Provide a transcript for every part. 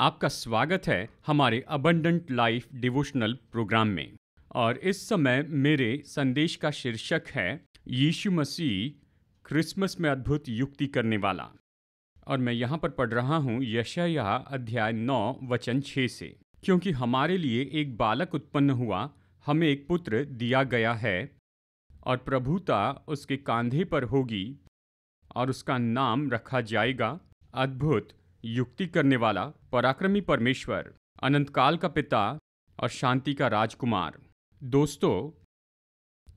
आपका स्वागत है हमारे अबंडेंट लाइफ डिवोशनल प्रोग्राम में और इस समय मेरे संदेश का शीर्षक है यीशु मसीह क्रिसमस में अद्भुत युक्ति करने वाला और मैं यहाँ पर पढ़ रहा हूँ यशया अध्याय नौ वचन छः से क्योंकि हमारे लिए एक बालक उत्पन्न हुआ हमें एक पुत्र दिया गया है और प्रभुता उसके कांधे पर होगी और उसका नाम रखा जाएगा अद्भुत युक्ति करने वाला पराक्रमी परमेश्वर अनंतकाल का पिता और शांति का राजकुमार दोस्तों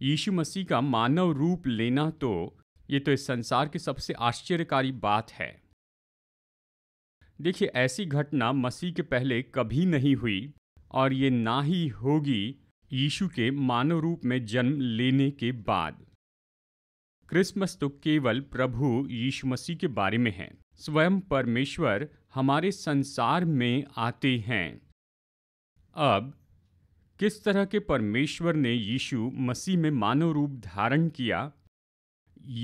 यीशु मसीह का मानव रूप लेना तो ये तो इस संसार की सबसे आश्चर्यकारी बात है देखिए ऐसी घटना मसीह के पहले कभी नहीं हुई और ये ना ही होगी यीशु के मानव रूप में जन्म लेने के बाद क्रिसमस तो केवल प्रभु यीशु मसीह के बारे में है स्वयं परमेश्वर हमारे संसार में आते हैं अब किस तरह के परमेश्वर ने यीशु मसीह में मानव रूप धारण किया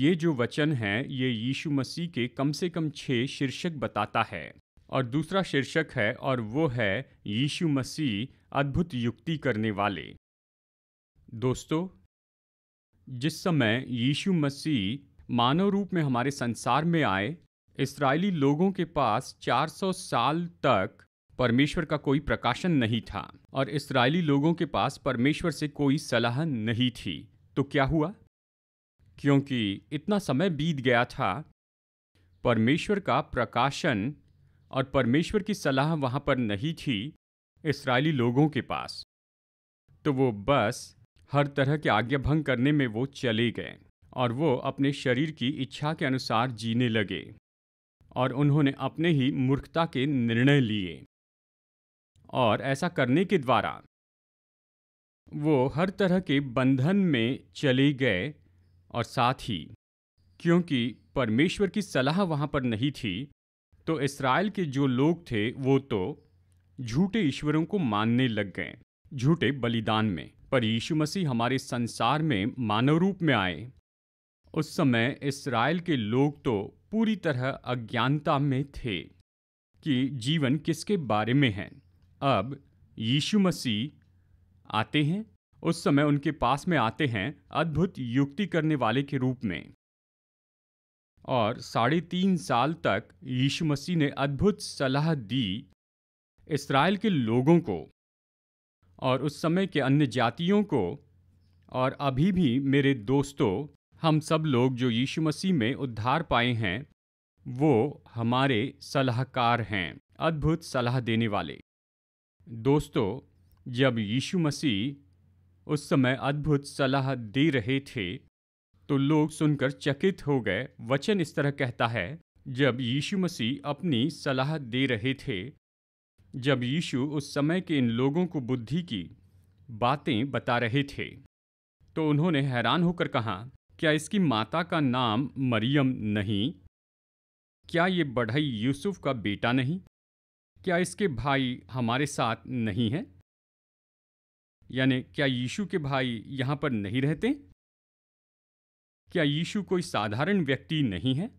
ये जो वचन है ये यीशु मसीह के कम से कम छह शीर्षक बताता है और दूसरा शीर्षक है और वो है यीशु मसीह अद्भुत युक्ति करने वाले दोस्तों जिस समय यीशु मसीह मानव रूप में हमारे संसार में आए इसराइली लोगों के पास 400 साल तक परमेश्वर का कोई प्रकाशन नहीं था और इसराइली लोगों के पास परमेश्वर से कोई सलाह नहीं थी तो क्या हुआ क्योंकि इतना समय बीत गया था परमेश्वर का प्रकाशन और परमेश्वर की सलाह वहाँ पर नहीं थी इसराइली लोगों के पास तो वो बस हर तरह के आज्ञा भंग करने में वो चले गए और वो अपने शरीर की इच्छा के अनुसार जीने लगे और उन्होंने अपने ही मूर्खता के निर्णय लिए और ऐसा करने के द्वारा वो हर तरह के बंधन में चले गए और साथ ही क्योंकि परमेश्वर की सलाह वहाँ पर नहीं थी तो इसराइल के जो लोग थे वो तो झूठे ईश्वरों को मानने लग गए झूठे बलिदान में पर यीशु मसीह हमारे संसार में मानव रूप में आए उस समय इसराइल के लोग तो पूरी तरह अज्ञानता में थे कि जीवन किसके बारे में है अब यीशु मसीह आते हैं उस समय उनके पास में आते हैं अद्भुत युक्ति करने वाले के रूप में और साढ़े तीन साल तक यीशु मसीह ने अद्भुत सलाह दी इसराइल के लोगों को और उस समय के अन्य जातियों को और अभी भी मेरे दोस्तों हम सब लोग जो यीशु मसीह में उद्धार पाए हैं वो हमारे सलाहकार हैं अद्भुत सलाह देने वाले दोस्तों जब यीशु मसीह उस समय अद्भुत सलाह दे रहे थे तो लोग सुनकर चकित हो गए वचन इस तरह कहता है जब यीशु मसीह अपनी सलाह दे रहे थे जब यीशु उस समय के इन लोगों को बुद्धि की बातें बता रहे थे तो उन्होंने हैरान होकर कहा क्या इसकी माता का नाम मरियम नहीं क्या ये बढ़ई यूसुफ का बेटा नहीं क्या इसके भाई हमारे साथ नहीं है यानी क्या यीशु के भाई यहाँ पर नहीं रहते क्या यीशु कोई साधारण व्यक्ति नहीं है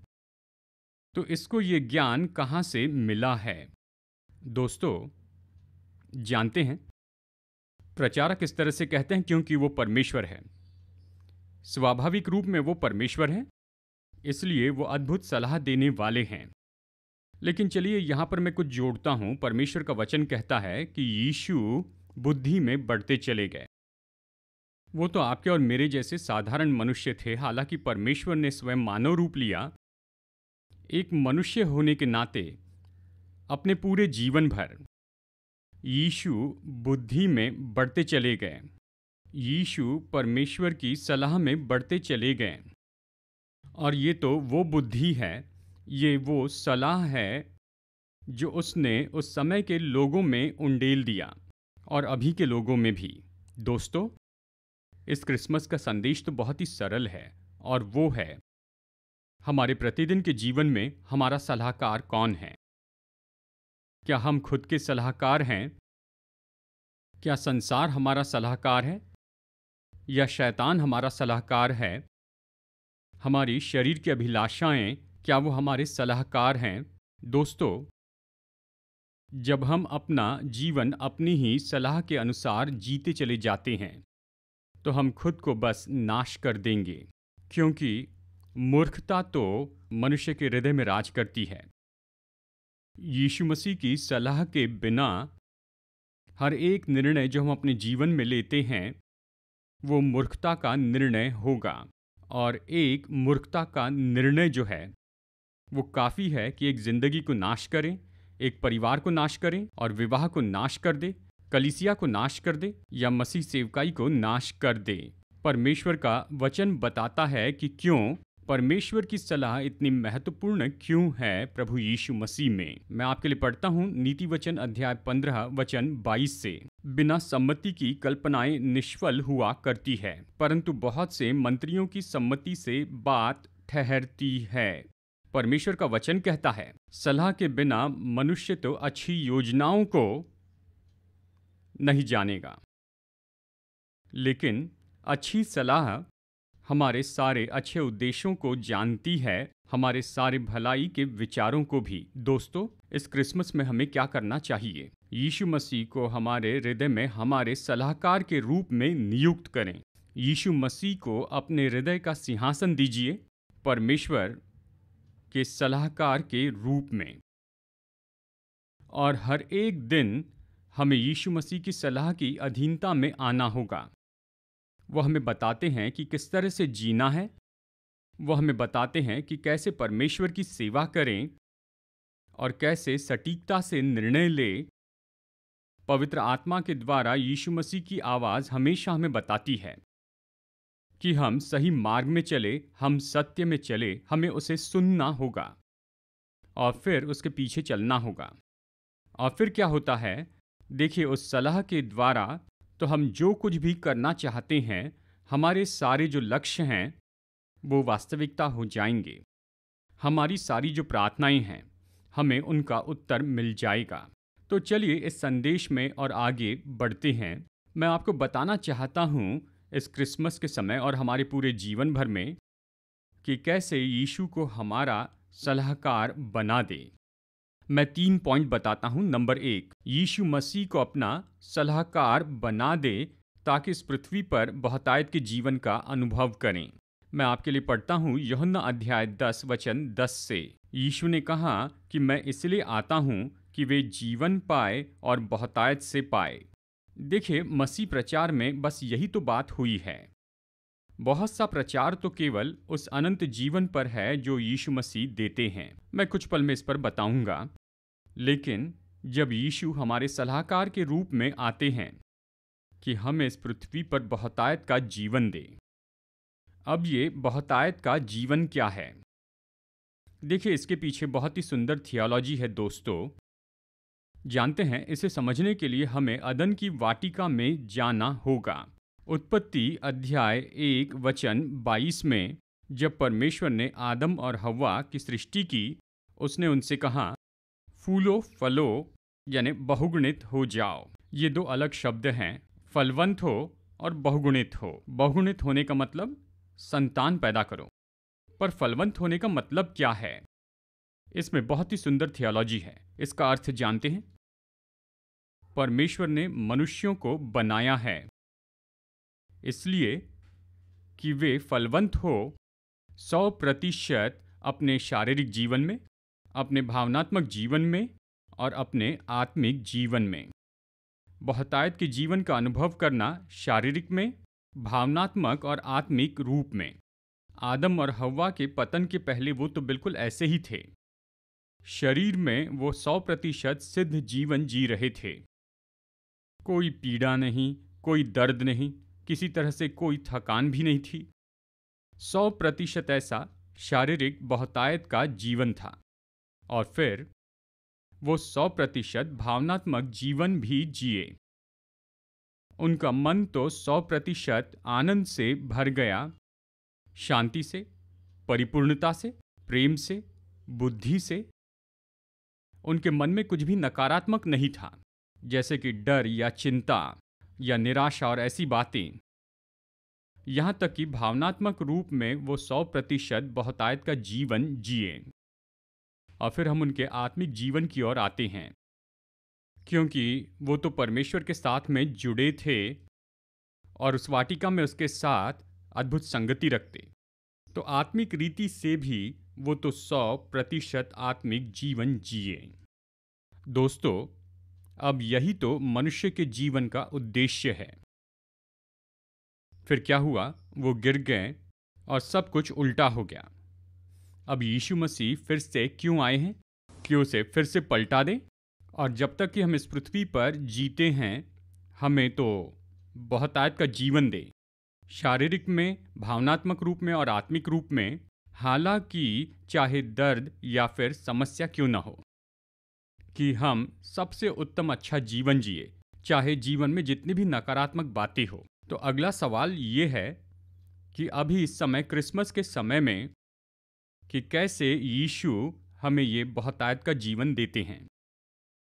तो इसको ये ज्ञान कहाँ से मिला है दोस्तों जानते हैं प्रचारक इस तरह से कहते हैं क्योंकि वो परमेश्वर है स्वाभाविक रूप में वो परमेश्वर हैं इसलिए वो अद्भुत सलाह देने वाले हैं लेकिन चलिए यहां पर मैं कुछ जोड़ता हूं परमेश्वर का वचन कहता है कि यीशु बुद्धि में बढ़ते चले गए वो तो आपके और मेरे जैसे साधारण मनुष्य थे हालांकि परमेश्वर ने स्वयं मानव रूप लिया एक मनुष्य होने के नाते अपने पूरे जीवन भर यीशु बुद्धि में बढ़ते चले गए यीशु परमेश्वर की सलाह में बढ़ते चले गए और ये तो वो बुद्धि है ये वो सलाह है जो उसने उस समय के लोगों में उंडेल दिया और अभी के लोगों में भी दोस्तों इस क्रिसमस का संदेश तो बहुत ही सरल है और वो है हमारे प्रतिदिन के जीवन में हमारा सलाहकार कौन है क्या हम खुद के सलाहकार हैं क्या संसार हमारा सलाहकार है या शैतान हमारा सलाहकार है हमारी शरीर की अभिलाषाएं क्या वो हमारे सलाहकार हैं दोस्तों जब हम अपना जीवन अपनी ही सलाह के अनुसार जीते चले जाते हैं तो हम खुद को बस नाश कर देंगे क्योंकि मूर्खता तो मनुष्य के हृदय में राज करती है यीशु मसीह की सलाह के बिना हर एक निर्णय जो हम अपने जीवन में लेते हैं वो मूर्खता का निर्णय होगा और एक मूर्खता का निर्णय जो है वो काफ़ी है कि एक ज़िंदगी को नाश करें एक परिवार को नाश करें और विवाह को नाश कर दे कलिसिया को नाश कर दे या मसीह सेवकाई को नाश कर दे परमेश्वर का वचन बताता है कि क्यों परमेश्वर की सलाह इतनी महत्वपूर्ण क्यों है प्रभु यीशु मसीह में मैं आपके लिए पढ़ता हूँ नीति वचन अध्याय पंद्रह वचन बाईस से बिना सम्मति की कल्पनाएं निष्फल हुआ करती है परंतु बहुत से मंत्रियों की सम्मति से बात ठहरती है परमेश्वर का वचन कहता है सलाह के बिना मनुष्य तो अच्छी योजनाओं को नहीं जानेगा लेकिन अच्छी सलाह हमारे सारे अच्छे उद्देश्यों को जानती है हमारे सारे भलाई के विचारों को भी दोस्तों इस क्रिसमस में हमें क्या करना चाहिए यीशु मसीह को हमारे हृदय में हमारे सलाहकार के रूप में नियुक्त करें यीशु मसीह को अपने हृदय का सिंहासन दीजिए परमेश्वर के सलाहकार के रूप में और हर एक दिन हमें यीशु मसीह की सलाह की अधीनता में आना होगा वह हमें बताते हैं कि किस तरह से जीना है वह हमें बताते हैं कि कैसे परमेश्वर की सेवा करें और कैसे सटीकता से निर्णय ले पवित्र आत्मा के द्वारा यीशु मसीह की आवाज़ हमेशा हमें बताती है कि हम सही मार्ग में चले हम सत्य में चले हमें उसे सुनना होगा और फिर उसके पीछे चलना होगा और फिर क्या होता है देखिए उस सलाह के द्वारा तो हम जो कुछ भी करना चाहते हैं हमारे सारे जो लक्ष्य हैं वो वास्तविकता हो जाएंगे हमारी सारी जो प्रार्थनाएं हैं हमें उनका उत्तर मिल जाएगा तो चलिए इस संदेश में और आगे बढ़ते हैं मैं आपको बताना चाहता हूँ इस क्रिसमस के समय और हमारे पूरे जीवन भर में कि कैसे यीशु को हमारा सलाहकार बना दे मैं तीन पॉइंट बताता हूँ नंबर एक यीशु मसीह को अपना सलाहकार बना दे ताकि इस पृथ्वी पर बहुतायत के जीवन का अनुभव करें मैं आपके लिए पढ़ता हूँ यहुन्ना अध्याय दस वचन दस से यीशु ने कहा कि मैं इसलिए आता हूँ कि वे जीवन पाए और बहुतायत से पाए देखिए मसीह प्रचार में बस यही तो बात हुई है बहुत सा प्रचार तो केवल उस अनंत जीवन पर है जो यीशु मसीह देते हैं मैं कुछ पल में इस पर बताऊंगा लेकिन जब यीशु हमारे सलाहकार के रूप में आते हैं कि हमें इस पृथ्वी पर बहुतायत का जीवन दे अब ये बहुतायत का जीवन क्या है देखिए इसके पीछे बहुत ही सुंदर थियोलॉजी है दोस्तों जानते हैं इसे समझने के लिए हमें अदन की वाटिका में जाना होगा उत्पत्ति अध्याय एक वचन बाईस में जब परमेश्वर ने आदम और हवा की सृष्टि की उसने उनसे कहा फूलो फलो यानी बहुगुणित हो जाओ ये दो अलग शब्द हैं फलवंत हो और बहुगुणित हो बहुगुणित होने का मतलब संतान पैदा करो पर फलवंत होने का मतलब क्या है इसमें बहुत ही सुंदर थियोलॉजी है इसका अर्थ जानते हैं परमेश्वर ने मनुष्यों को बनाया है इसलिए कि वे फलवंत हो सौ प्रतिशत अपने शारीरिक जीवन में अपने भावनात्मक जीवन में और अपने आत्मिक जीवन में बहुतायत के जीवन का अनुभव करना शारीरिक में भावनात्मक और आत्मिक रूप में आदम और हवा के पतन के पहले वो तो बिल्कुल ऐसे ही थे शरीर में वो सौ प्रतिशत सिद्ध जीवन जी रहे थे कोई पीड़ा नहीं कोई दर्द नहीं किसी तरह से कोई थकान भी नहीं थी सौ प्रतिशत ऐसा शारीरिक बहुतायत का जीवन था और फिर वो सौ प्रतिशत भावनात्मक जीवन भी जिए उनका मन तो सौ प्रतिशत आनंद से भर गया शांति से परिपूर्णता से प्रेम से बुद्धि से उनके मन में कुछ भी नकारात्मक नहीं था जैसे कि डर या चिंता या निराशा और ऐसी बातें यहाँ तक कि भावनात्मक रूप में वो सौ प्रतिशत बहुतायत का जीवन जिए और फिर हम उनके आत्मिक जीवन की ओर आते हैं क्योंकि वो तो परमेश्वर के साथ में जुड़े थे और उस वाटिका में उसके साथ अद्भुत संगति रखते तो आत्मिक रीति से भी वो तो सौ प्रतिशत आत्मिक जीवन जिए दोस्तों अब यही तो मनुष्य के जीवन का उद्देश्य है फिर क्या हुआ वो गिर गए और सब कुछ उल्टा हो गया अब यीशु मसीह फिर से क्यों आए हैं कि उसे फिर से पलटा दें और जब तक कि हम इस पृथ्वी पर जीते हैं हमें तो बहुतायत का जीवन दें शारीरिक में भावनात्मक रूप में और आत्मिक रूप में हालांकि चाहे दर्द या फिर समस्या क्यों ना हो कि हम सबसे उत्तम अच्छा जीवन जिए चाहे जीवन में जितनी भी नकारात्मक बातें हो तो अगला सवाल ये है कि अभी इस समय क्रिसमस के समय में कि कैसे यीशु हमें ये बहुतायत का जीवन देते हैं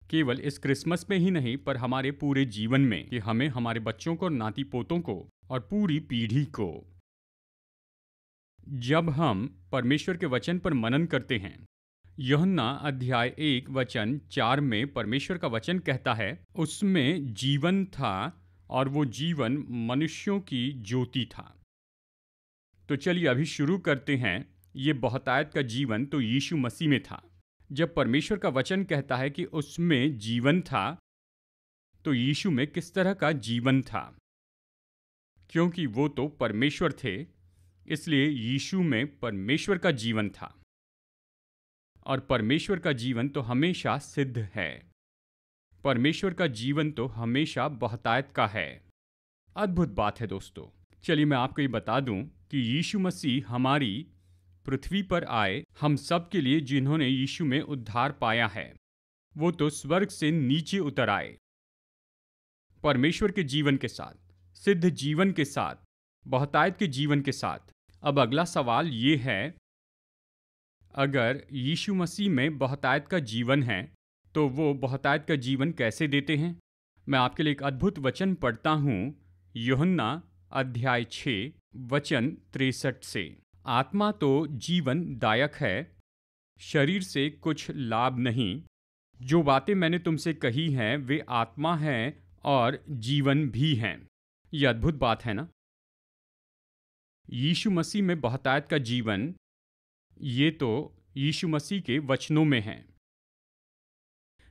केवल इस क्रिसमस में ही नहीं पर हमारे पूरे जीवन में कि हमें हमारे बच्चों को नाती पोतों को और पूरी पीढ़ी को जब हम परमेश्वर के वचन पर मनन करते हैं यहन्ना अध्याय एक वचन चार में परमेश्वर का वचन कहता है उसमें जीवन था और वो जीवन मनुष्यों की ज्योति था तो चलिए अभी शुरू करते हैं ये बहुतायत का जीवन तो यीशु मसीह में था जब परमेश्वर का वचन कहता है कि उसमें जीवन था तो यीशु में किस तरह का जीवन था क्योंकि वो तो परमेश्वर थे इसलिए यीशु में परमेश्वर का जीवन था और परमेश्वर का जीवन तो हमेशा सिद्ध है परमेश्वर का जीवन तो हमेशा बहुतायत का है अद्भुत बात है दोस्तों चलिए मैं आपको ये बता दूं कि यीशु मसीह हमारी पृथ्वी पर आए हम सब के लिए जिन्होंने यीशु में उद्धार पाया है वो तो स्वर्ग से नीचे उतर आए परमेश्वर के जीवन के साथ सिद्ध जीवन के साथ बहुतायत के जीवन के साथ अब अगला सवाल ये है अगर यीशु मसीह में बहतायत का जीवन है तो वो बहतायत का जीवन कैसे देते हैं मैं आपके लिए एक अद्भुत वचन पढ़ता हूँ योहन्ना अध्याय 6 वचन तिरसठ से आत्मा तो जीवन दायक है शरीर से कुछ लाभ नहीं जो बातें मैंने तुमसे कही हैं वे आत्मा हैं और जीवन भी हैं ये अद्भुत बात है ना यीशु मसीह में बहतायत का जीवन ये तो यीशु मसीह के वचनों में है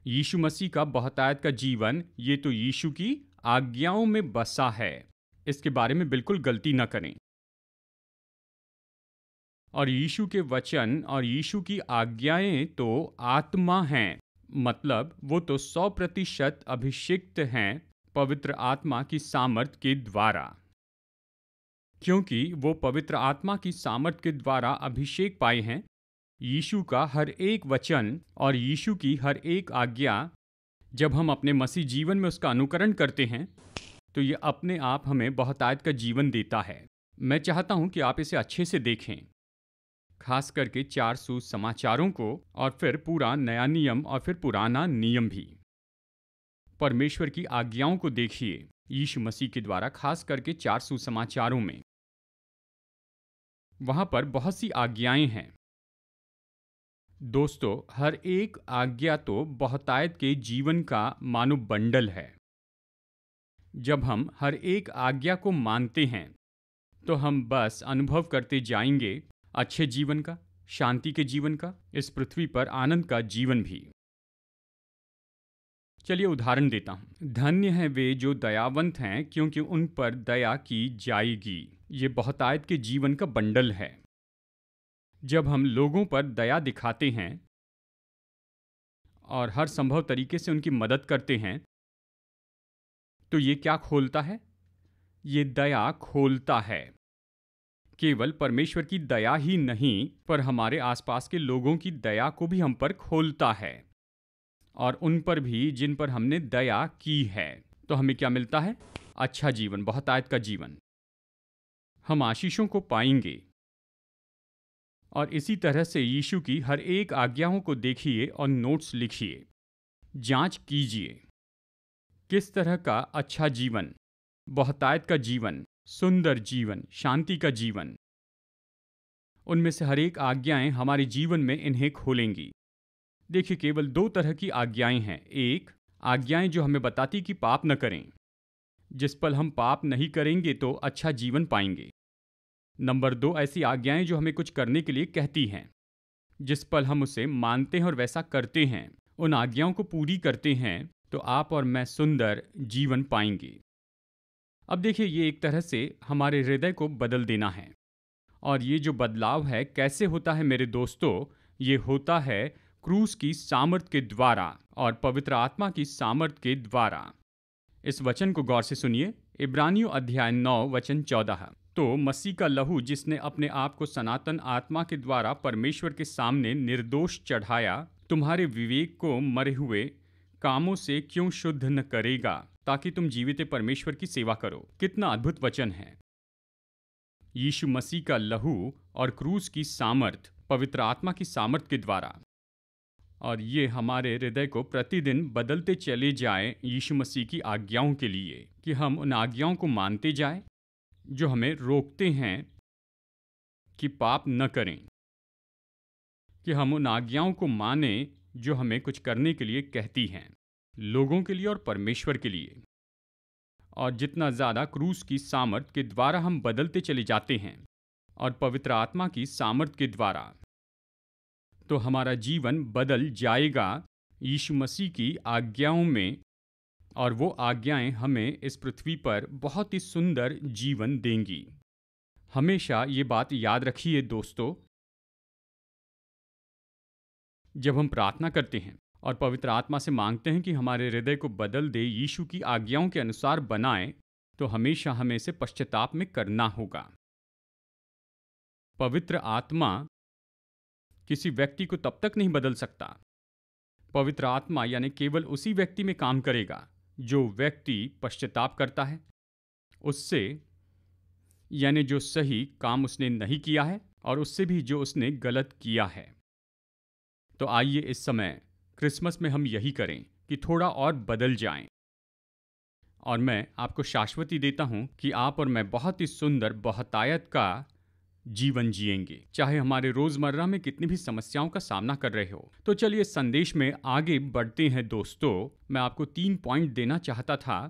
यीशु मसीह का बहतायत का जीवन ये तो यीशु की आज्ञाओं में बसा है इसके बारे में बिल्कुल गलती ना करें और यीशु के वचन और यीशु की आज्ञाएं तो आत्मा हैं मतलब वो तो सौ प्रतिशत अभिषिक्त हैं पवित्र आत्मा की सामर्थ के द्वारा क्योंकि वो पवित्र आत्मा की सामर्थ के द्वारा अभिषेक पाए हैं यीशु का हर एक वचन और यीशु की हर एक आज्ञा जब हम अपने मसीह जीवन में उसका अनुकरण करते हैं तो ये अपने आप हमें बहुतायत का जीवन देता है मैं चाहता हूँ कि आप इसे अच्छे से देखें खास करके चार समाचारों को और फिर पूरा नया नियम और फिर पुराना नियम भी परमेश्वर की आज्ञाओं को देखिए यीशु मसीह के द्वारा खास करके चार समाचारों में वहां पर बहुत सी आज्ञाएं हैं दोस्तों हर एक आज्ञा तो बहुतायत के जीवन का मानव बंडल है जब हम हर एक आज्ञा को मानते हैं तो हम बस अनुभव करते जाएंगे अच्छे जीवन का शांति के जीवन का इस पृथ्वी पर आनंद का जीवन भी चलिए उदाहरण देता हूं धन्य है वे जो दयावंत हैं क्योंकि उन पर दया की जाएगी ये बहुतायत के जीवन का बंडल है जब हम लोगों पर दया दिखाते हैं और हर संभव तरीके से उनकी मदद करते हैं तो ये क्या खोलता है ये दया खोलता है केवल परमेश्वर की दया ही नहीं पर हमारे आसपास के लोगों की दया को भी हम पर खोलता है और उन पर भी जिन पर हमने दया की है तो हमें क्या मिलता है अच्छा जीवन बहुतायत का जीवन हम आशीषों को पाएंगे और इसी तरह से यीशु की हर एक आज्ञाओं को देखिए और नोट्स लिखिए जांच कीजिए किस तरह का अच्छा जीवन बहुतायत का जीवन सुंदर जीवन शांति का जीवन उनमें से हरेक आज्ञाएं हमारे जीवन में इन्हें खोलेंगी देखिए केवल दो तरह की आज्ञाएं हैं एक आज्ञाएं जो हमें बताती कि पाप न करें जिस पल हम पाप नहीं करेंगे तो अच्छा जीवन पाएंगे नंबर दो ऐसी आज्ञाएं जो हमें कुछ करने के लिए कहती हैं जिस पल हम उसे मानते हैं और वैसा करते हैं उन आज्ञाओं को पूरी करते हैं तो आप और मैं सुंदर जीवन पाएंगे अब देखिए ये एक तरह से हमारे हृदय को बदल देना है और ये जो बदलाव है कैसे होता है मेरे दोस्तों ये होता है क्रूस की सामर्थ के द्वारा और पवित्र आत्मा की सामर्थ के द्वारा इस वचन को गौर से सुनिए इब्रानियों अध्याय नौ वचन चौदह तो मसीह का लहू जिसने अपने आप को सनातन आत्मा के द्वारा परमेश्वर के सामने निर्दोष चढ़ाया तुम्हारे विवेक को मरे हुए कामों से क्यों शुद्ध न करेगा ताकि तुम जीवित परमेश्वर की सेवा करो कितना अद्भुत वचन है यीशु मसीह का लहू और क्रूस की सामर्थ पवित्र आत्मा की सामर्थ के द्वारा और ये हमारे हृदय को प्रतिदिन बदलते चले जाए यीशु मसीह की आज्ञाओं के लिए कि हम उन आज्ञाओं को मानते जाए जो हमें रोकते हैं कि पाप न करें कि हम उन आज्ञाओं को माने जो हमें कुछ करने के लिए कहती हैं लोगों के लिए और परमेश्वर के लिए और जितना ज़्यादा क्रूस की सामर्थ के द्वारा हम बदलते चले जाते हैं और पवित्र आत्मा की सामर्थ के द्वारा तो हमारा जीवन बदल जाएगा यीशु मसीह की आज्ञाओं में और वो आज्ञाएं हमें इस पृथ्वी पर बहुत ही सुंदर जीवन देंगी हमेशा ये बात याद रखिए दोस्तों जब हम प्रार्थना करते हैं और पवित्र आत्मा से मांगते हैं कि हमारे हृदय को बदल दे यीशु की आज्ञाओं के अनुसार बनाए तो हमेशा हमें इसे पश्चाताप में करना होगा पवित्र आत्मा किसी व्यक्ति को तब तक नहीं बदल सकता पवित्र आत्मा यानी केवल उसी व्यक्ति में काम करेगा जो व्यक्ति पश्चाताप करता है उससे यानी जो सही काम उसने नहीं किया है और उससे भी जो उसने गलत किया है तो आइए इस समय क्रिसमस में हम यही करें कि थोड़ा और बदल जाएं। और मैं आपको शाश्वती देता हूं कि आप और मैं बहुत ही सुंदर बहतायत का जीवन जिएंगे चाहे हमारे रोजमर्रा में कितनी भी समस्याओं का सामना कर रहे हो तो चलिए संदेश में आगे बढ़ते हैं दोस्तों मैं आपको तीन पॉइंट देना चाहता था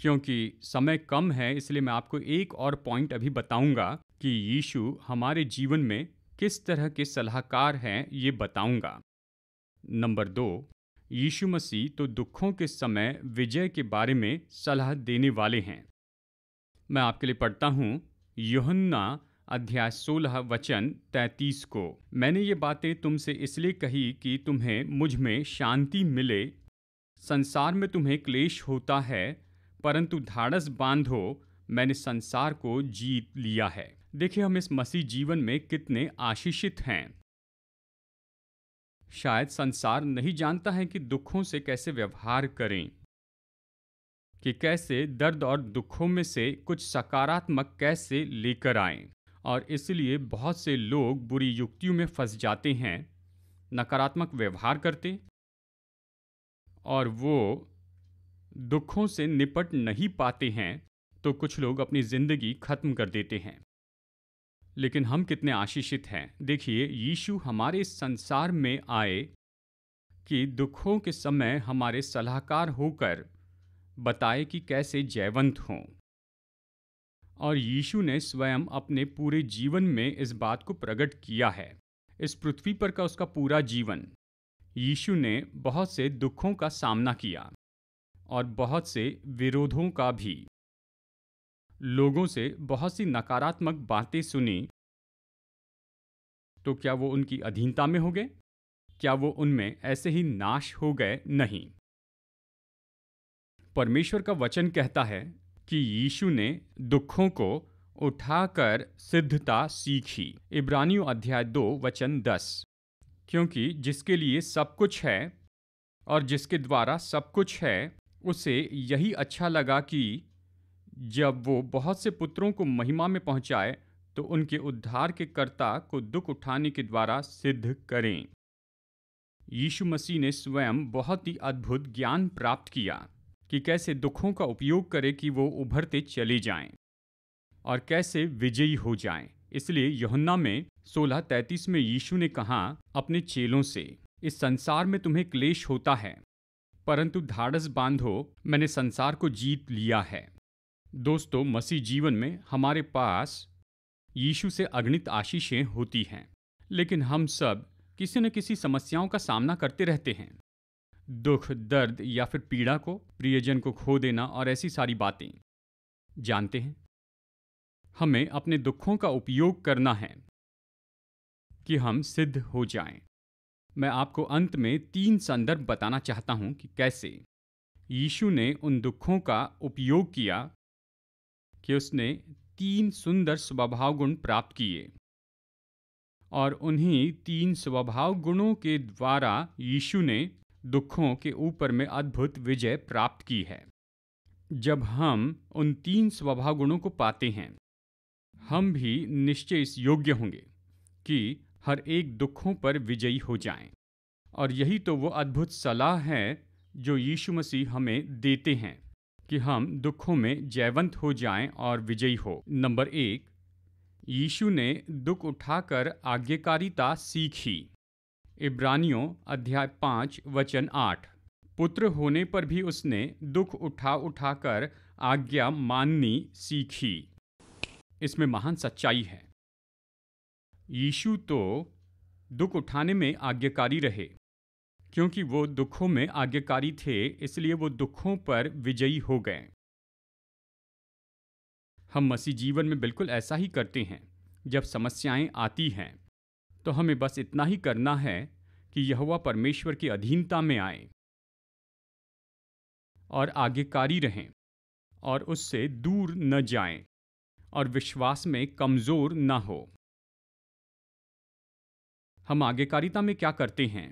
क्योंकि समय कम है इसलिए मैं आपको एक और पॉइंट अभी बताऊंगा कि यीशु हमारे जीवन में किस तरह के सलाहकार हैं ये बताऊंगा नंबर दो यीशु मसीह तो दुखों के समय विजय के बारे में सलाह देने वाले हैं मैं आपके लिए पढ़ता हूँ योहन्ना अध्याय सोलह वचन तैतीस को मैंने ये बातें तुमसे इसलिए कही कि तुम्हें मुझ में शांति मिले संसार में तुम्हें क्लेश होता है परंतु धाड़स बांधो मैंने संसार को जीत लिया है देखिए हम इस मसीह जीवन में कितने आशीषित हैं शायद संसार नहीं जानता है कि दुखों से कैसे व्यवहार करें कि कैसे दर्द और दुखों में से कुछ सकारात्मक कैसे लेकर आएं और इसलिए बहुत से लोग बुरी युक्तियों में फंस जाते हैं नकारात्मक व्यवहार करते और वो दुखों से निपट नहीं पाते हैं तो कुछ लोग अपनी ज़िंदगी खत्म कर देते हैं लेकिन हम कितने आशीषित हैं देखिए यीशु हमारे संसार में आए कि दुखों के समय हमारे सलाहकार होकर बताए कि कैसे जयवंत हों और यीशु ने स्वयं अपने पूरे जीवन में इस बात को प्रकट किया है इस पृथ्वी पर का उसका पूरा जीवन यीशु ने बहुत से दुखों का सामना किया और बहुत से विरोधों का भी लोगों से बहुत सी नकारात्मक बातें सुनी तो क्या वो उनकी अधीनता में हो गए क्या वो उनमें ऐसे ही नाश हो गए नहीं परमेश्वर का वचन कहता है कि यीशु ने दुखों को उठाकर सिद्धता सीखी इब्रानियो अध्याय दो वचन दस क्योंकि जिसके लिए सब कुछ है और जिसके द्वारा सब कुछ है उसे यही अच्छा लगा कि जब वो बहुत से पुत्रों को महिमा में पहुंचाए तो उनके उद्धार के कर्ता को दुख उठाने के द्वारा सिद्ध करें यीशु मसीह ने स्वयं बहुत ही अद्भुत ज्ञान प्राप्त किया कि कैसे दुखों का उपयोग करें कि वो उभरते चले जाएं और कैसे विजयी हो जाएं। इसलिए यहुन्ना में सोलह तैतीस में यीशु ने कहा अपने चेलों से इस संसार में तुम्हें क्लेश होता है परंतु धाड़स बांधो मैंने संसार को जीत लिया है दोस्तों मसीह जीवन में हमारे पास यीशु से अगणित आशीषें होती हैं लेकिन हम सब किसी न किसी समस्याओं का सामना करते रहते हैं दुख दर्द या फिर पीड़ा को प्रियजन को खो देना और ऐसी सारी बातें जानते हैं हमें अपने दुखों का उपयोग करना है कि हम सिद्ध हो जाएं। मैं आपको अंत में तीन संदर्भ बताना चाहता हूं कि कैसे यीशु ने उन दुखों का उपयोग किया कि उसने तीन सुंदर स्वभाव गुण प्राप्त किए और उन्हीं तीन स्वभाव गुणों के द्वारा यीशु ने दुखों के ऊपर में अद्भुत विजय प्राप्त की है जब हम उन तीन स्वभाव गुणों को पाते हैं हम भी निश्चय इस योग्य होंगे कि हर एक दुखों पर विजयी हो जाएं। और यही तो वो अद्भुत सलाह है जो यीशु मसीह हमें देते हैं कि हम दुखों में जयवंत हो जाएं और विजयी हो नंबर एक यीशु ने दुख उठाकर आज्ञाकारिता सीखी इब्रानियों अध्याय पाँच वचन आठ पुत्र होने पर भी उसने दुख उठा उठाकर आज्ञा माननी सीखी इसमें महान सच्चाई है यीशु तो दुख उठाने में आज्ञाकारी रहे क्योंकि वो दुखों में आज्ञाकारी थे इसलिए वो दुखों पर विजयी हो गए हम मसीह जीवन में बिल्कुल ऐसा ही करते हैं जब समस्याएं आती हैं तो हमें बस इतना ही करना है कि यहुआ परमेश्वर की अधीनता में आए और आज्ञाकारी रहें और उससे दूर न जाएं और विश्वास में कमजोर न हो हम आज्ञाकारिता में क्या करते हैं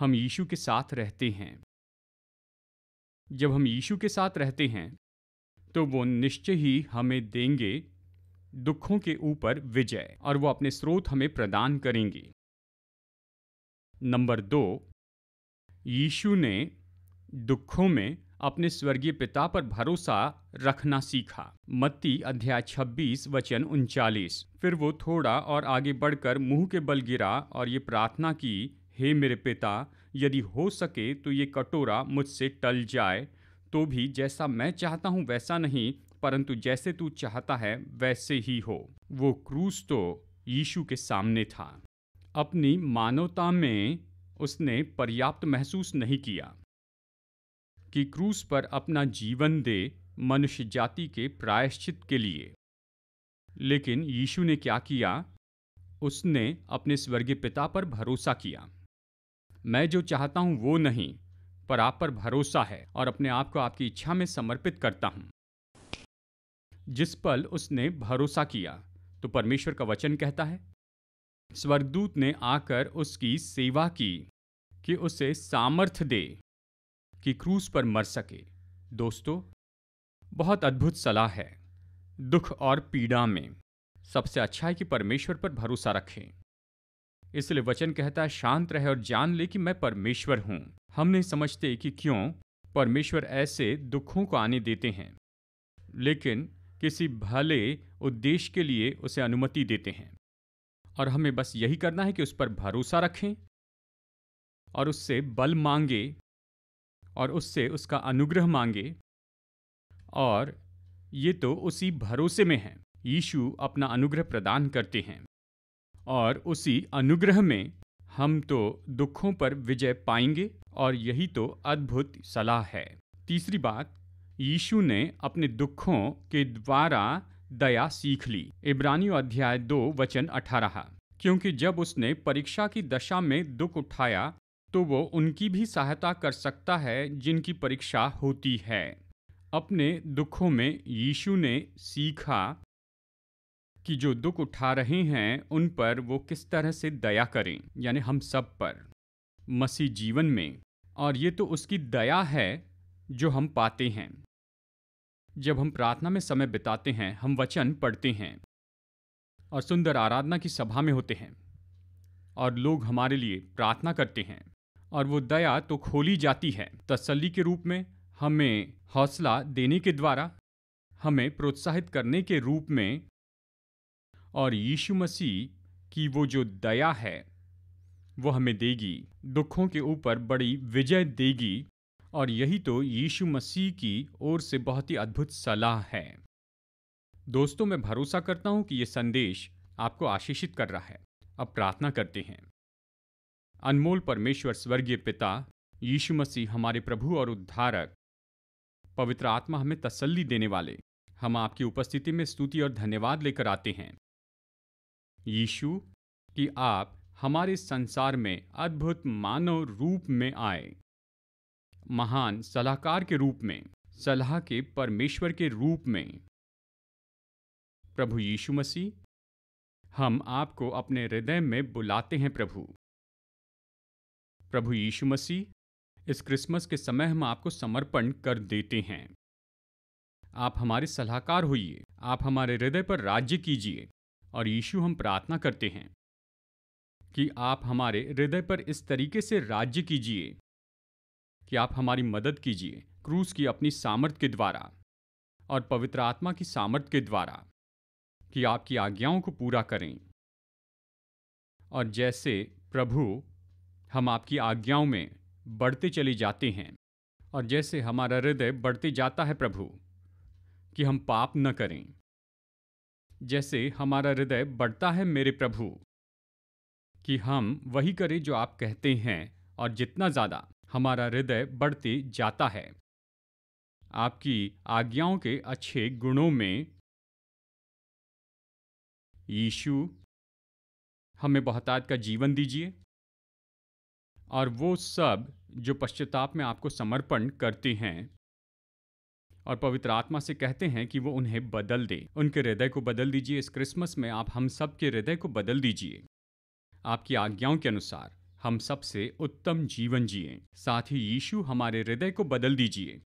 हम यीशु के साथ रहते हैं जब हम यीशु के साथ रहते हैं तो वो निश्चय ही हमें देंगे दुखों के ऊपर विजय और वो अपने स्रोत हमें प्रदान करेंगे नंबर दो यीशु ने दुखों में अपने स्वर्गीय पिता पर भरोसा रखना सीखा मत्ती अध्याय 26 वचन उनचालीस फिर वो थोड़ा और आगे बढ़कर मुंह के बल गिरा और ये प्रार्थना की हे मेरे पिता यदि हो सके तो ये कटोरा मुझसे टल जाए तो भी जैसा मैं चाहता हूँ वैसा नहीं परंतु जैसे तू चाहता है वैसे ही हो वो क्रूस तो यीशु के सामने था अपनी मानवता में उसने पर्याप्त महसूस नहीं किया कि क्रूस पर अपना जीवन दे मनुष्य जाति के प्रायश्चित के लिए लेकिन यीशु ने क्या किया उसने अपने स्वर्गीय पिता पर भरोसा किया मैं जो चाहता हूँ वो नहीं पर आप पर भरोसा है और अपने आप को आपकी इच्छा में समर्पित करता हूँ जिस पल उसने भरोसा किया तो परमेश्वर का वचन कहता है स्वर्गदूत ने आकर उसकी सेवा की कि उसे सामर्थ्य दे कि क्रूस पर मर सके दोस्तों बहुत अद्भुत सलाह है दुख और पीड़ा में सबसे अच्छा है कि परमेश्वर पर भरोसा रखें इसलिए वचन कहता है शांत रहे और जान ले कि मैं परमेश्वर हूं हम नहीं समझते कि क्यों परमेश्वर ऐसे दुखों को आने देते हैं लेकिन किसी भले उद्देश्य के लिए उसे अनुमति देते हैं और हमें बस यही करना है कि उस पर भरोसा रखें और उससे बल मांगे और उससे उसका अनुग्रह मांगे और ये तो उसी भरोसे में है यीशु अपना अनुग्रह प्रदान करते हैं और उसी अनुग्रह में हम तो दुखों पर विजय पाएंगे और यही तो अद्भुत सलाह है तीसरी बात यीशु ने अपने दुखों के द्वारा दया सीख ली इब्रानियों अध्याय दो वचन अठारह क्योंकि जब उसने परीक्षा की दशा में दुख उठाया तो वो उनकी भी सहायता कर सकता है जिनकी परीक्षा होती है अपने दुखों में यीशु ने सीखा कि जो दुख उठा रहे हैं उन पर वो किस तरह से दया करें यानी हम सब पर मसीह जीवन में और ये तो उसकी दया है जो हम पाते हैं जब हम प्रार्थना में समय बिताते हैं हम वचन पढ़ते हैं और सुंदर आराधना की सभा में होते हैं और लोग हमारे लिए प्रार्थना करते हैं और वो दया तो खोली जाती है तसल्ली के रूप में हमें हौसला देने के द्वारा हमें प्रोत्साहित करने के रूप में और यीशु मसीह की वो जो दया है वो हमें देगी दुखों के ऊपर बड़ी विजय देगी और यही तो यीशु मसीह की ओर से बहुत ही अद्भुत सलाह है दोस्तों मैं भरोसा करता हूं कि यह संदेश आपको आशीषित कर रहा है अब प्रार्थना करते हैं अनमोल परमेश्वर स्वर्गीय पिता यीशु मसीह हमारे प्रभु और उद्धारक पवित्र आत्मा हमें तसल्ली देने वाले हम आपकी उपस्थिति में स्तुति और धन्यवाद लेकर आते हैं यीशु कि आप हमारे संसार में अद्भुत मानव रूप में आए महान सलाहकार के रूप में सलाह के परमेश्वर के रूप में प्रभु यीशु मसीह हम आपको अपने हृदय में बुलाते हैं प्रभु प्रभु यीशु मसीह इस क्रिसमस के समय हम आपको समर्पण कर देते हैं आप हमारे सलाहकार होइए आप हमारे हृदय पर राज्य कीजिए और यीशु हम प्रार्थना करते हैं कि आप हमारे हृदय पर इस तरीके से राज्य कीजिए कि आप हमारी मदद कीजिए क्रूस की अपनी सामर्थ्य के द्वारा और पवित्र आत्मा की सामर्थ्य के द्वारा कि आपकी आज्ञाओं को पूरा करें और जैसे प्रभु हम आपकी आज्ञाओं में बढ़ते चले जाते हैं और जैसे हमारा हृदय बढ़ते जाता है प्रभु कि हम पाप न करें जैसे हमारा हृदय बढ़ता है मेरे प्रभु कि हम वही करें जो आप कहते हैं और जितना ज़्यादा हमारा हृदय बढ़ते जाता है आपकी आज्ञाओं के अच्छे गुणों में यीशु हमें बहुतात का जीवन दीजिए और वो सब जो पश्चाताप में आपको समर्पण करते हैं और पवित्र आत्मा से कहते हैं कि वो उन्हें बदल दे उनके हृदय को बदल दीजिए इस क्रिसमस में आप हम सब के हृदय को बदल दीजिए आपकी आज्ञाओं के अनुसार हम सबसे उत्तम जीवन जिए साथ ही यीशु हमारे हृदय को बदल दीजिए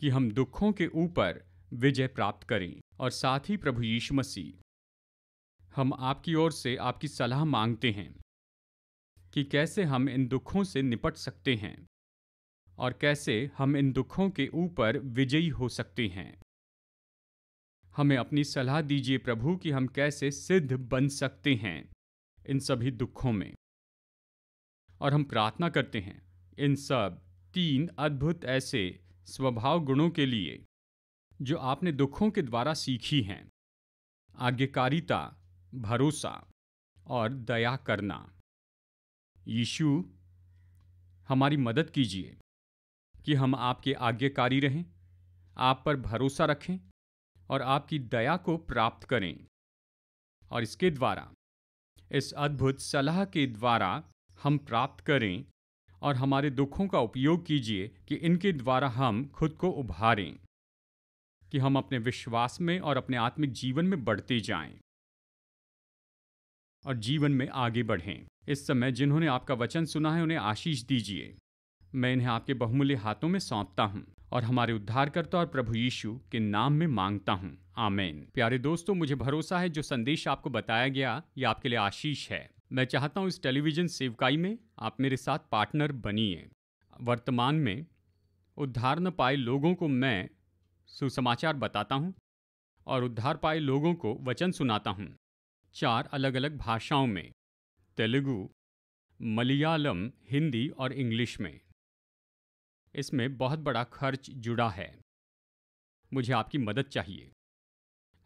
कि हम दुखों के ऊपर विजय प्राप्त करें और साथ ही प्रभु यीशु मसीह हम आपकी ओर से आपकी सलाह मांगते हैं कि कैसे हम इन दुखों से निपट सकते हैं और कैसे हम इन दुखों के ऊपर विजयी हो सकते हैं हमें अपनी सलाह दीजिए प्रभु कि हम कैसे सिद्ध बन सकते हैं इन सभी दुखों में और हम प्रार्थना करते हैं इन सब तीन अद्भुत ऐसे स्वभाव गुणों के लिए जो आपने दुखों के द्वारा सीखी हैं आज्ञाकारिता भरोसा और दया करना यीशु हमारी मदद कीजिए कि हम आपके आज्ञाकारी रहें आप पर भरोसा रखें और आपकी दया को प्राप्त करें और इसके द्वारा इस अद्भुत सलाह के द्वारा हम प्राप्त करें और हमारे दुखों का उपयोग कीजिए कि इनके द्वारा हम खुद को उभारें कि हम अपने विश्वास में और अपने आत्मिक जीवन में बढ़ते जाएं और जीवन में आगे बढ़ें इस समय जिन्होंने आपका वचन सुना है उन्हें आशीष दीजिए मैं इन्हें आपके बहुमूल्य हाथों में सौंपता हूँ और हमारे उद्धारकर्ता और प्रभु यीशु के नाम में मांगता हूँ आमेन प्यारे दोस्तों मुझे भरोसा है जो संदेश आपको बताया गया ये आपके लिए आशीष है मैं चाहता हूँ इस टेलीविज़न सेवकाई में आप मेरे साथ पार्टनर बनिए वर्तमान में उद्धार न पाए लोगों को मैं सुसमाचार बताता हूँ और उद्धार पाए लोगों को वचन सुनाता हूँ चार अलग अलग भाषाओं में तेलुगु मलयालम हिंदी और इंग्लिश में इसमें बहुत बड़ा खर्च जुड़ा है मुझे आपकी मदद चाहिए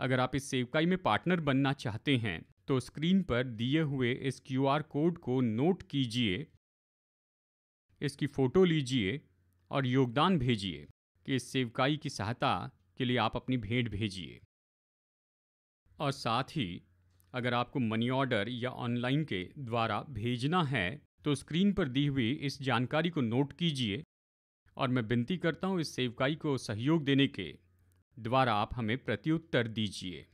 अगर आप इस सेवकाई में पार्टनर बनना चाहते हैं तो स्क्रीन पर दिए हुए इस क्यूआर कोड को नोट कीजिए इसकी फ़ोटो लीजिए और योगदान भेजिए कि इस सेवकाई की सहायता के लिए आप अपनी भेंट भेजिए और साथ ही अगर आपको मनी ऑर्डर या ऑनलाइन के द्वारा भेजना है तो स्क्रीन पर दी हुई इस जानकारी को नोट कीजिए और मैं विनती करता हूँ इस सेवकाई को सहयोग देने के द्वारा आप हमें प्रत्युत्तर दीजिए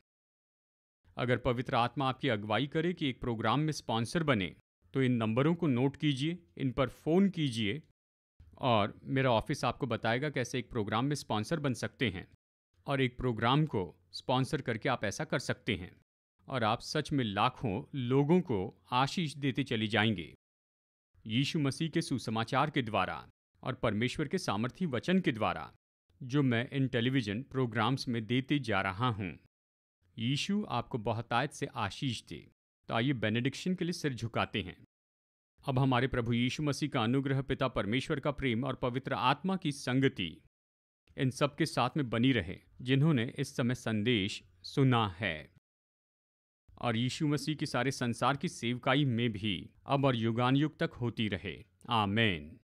अगर पवित्र आत्मा आपकी अगुवाई करे कि एक प्रोग्राम में स्पॉन्सर बने तो इन नंबरों को नोट कीजिए इन पर फ़ोन कीजिए और मेरा ऑफिस आपको बताएगा कैसे एक प्रोग्राम में स्पॉन्सर बन सकते हैं और एक प्रोग्राम को स्पॉन्सर करके आप ऐसा कर सकते हैं और आप सच में लाखों लोगों को आशीष देते चले जाएंगे यीशु मसीह के सुसमाचार के द्वारा और परमेश्वर के सामर्थ्य वचन के द्वारा जो मैं इन टेलीविजन प्रोग्राम्स में देते जा रहा हूँ यीशु आपको बहुतायत से आशीष दे तो आइए बेनेडिक्शन के लिए सिर झुकाते हैं अब हमारे प्रभु यीशु मसीह का अनुग्रह पिता परमेश्वर का प्रेम और पवित्र आत्मा की संगति इन सब के साथ में बनी रहे जिन्होंने इस समय संदेश सुना है और यीशु मसीह के सारे संसार की सेवकाई में भी अब और युगान युग तक होती रहे आमेन